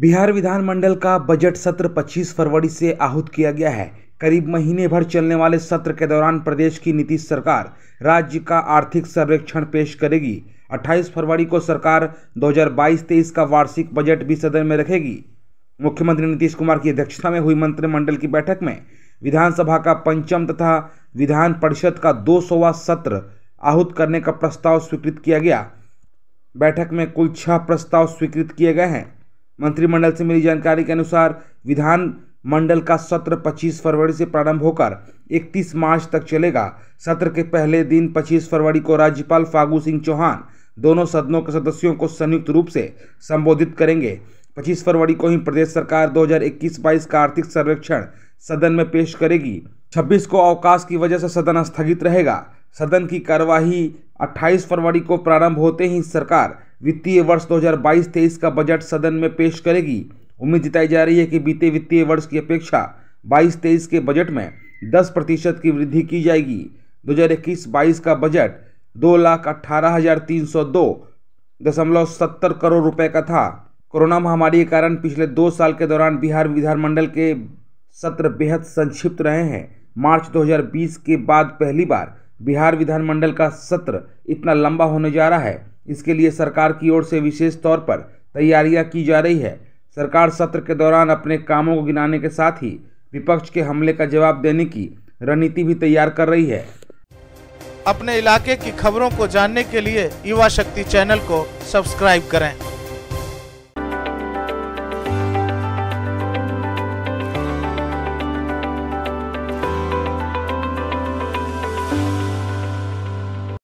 बिहार विधानमंडल का बजट सत्र 25 फरवरी से आहूत किया गया है करीब महीने भर चलने वाले सत्र के दौरान प्रदेश की नीतीश सरकार राज्य का आर्थिक सर्वेक्षण पेश करेगी 28 फरवरी को सरकार 2022-23 का वार्षिक बजट भी सदन में रखेगी मुख्यमंत्री नीतीश कुमार की अध्यक्षता में हुई मंत्रिमंडल की बैठक में विधानसभा का पंचम तथा विधान परिषद का दो सत्र आहूत करने का प्रस्ताव स्वीकृत किया गया बैठक में कुल छह प्रस्ताव स्वीकृत किए गए हैं मंत्रिमंडल से मिली जानकारी के अनुसार विधान मंडल का सत्र 25 फरवरी से प्रारंभ होकर 31 मार्च तक चलेगा सत्र के पहले दिन 25 फरवरी को राज्यपाल फागू सिंह चौहान दोनों सदनों के सदस्यों को संयुक्त रूप से संबोधित करेंगे 25 फरवरी को ही प्रदेश सरकार 2021-22 का आर्थिक सर्वेक्षण सदन में पेश करेगी 26 को अवकाश की वजह से सदन स्थगित रहेगा सदन की कार्यवाही 28 फरवरी को प्रारंभ होते ही सरकार वित्तीय वर्ष 2022-23 का बजट सदन में पेश करेगी उम्मीद जताई जा रही है कि बीते वित्तीय वर्ष की अपेक्षा 22-23 के बजट में 10 प्रतिशत की वृद्धि की जाएगी 2021-22 का बजट दो लाख अट्ठारह हजार तीन सौ दो दशमलव सत्तर करोड़ रुपए का था कोरोना महामारी के कारण पिछले दो साल के दौरान बिहार विधानमंडल के सत्र बेहद संक्षिप्त रहे हैं मार्च 2020 के बाद पहली बार बिहार विधानमंडल का सत्र इतना लंबा होने जा रहा है इसके लिए सरकार की ओर से विशेष तौर पर तैयारियां की जा रही है सरकार सत्र के दौरान अपने कामों को गिनाने के साथ ही विपक्ष के हमले का जवाब देने की रणनीति भी तैयार कर रही है अपने इलाके की खबरों को जानने के लिए युवा शक्ति चैनल को सब्सक्राइब करें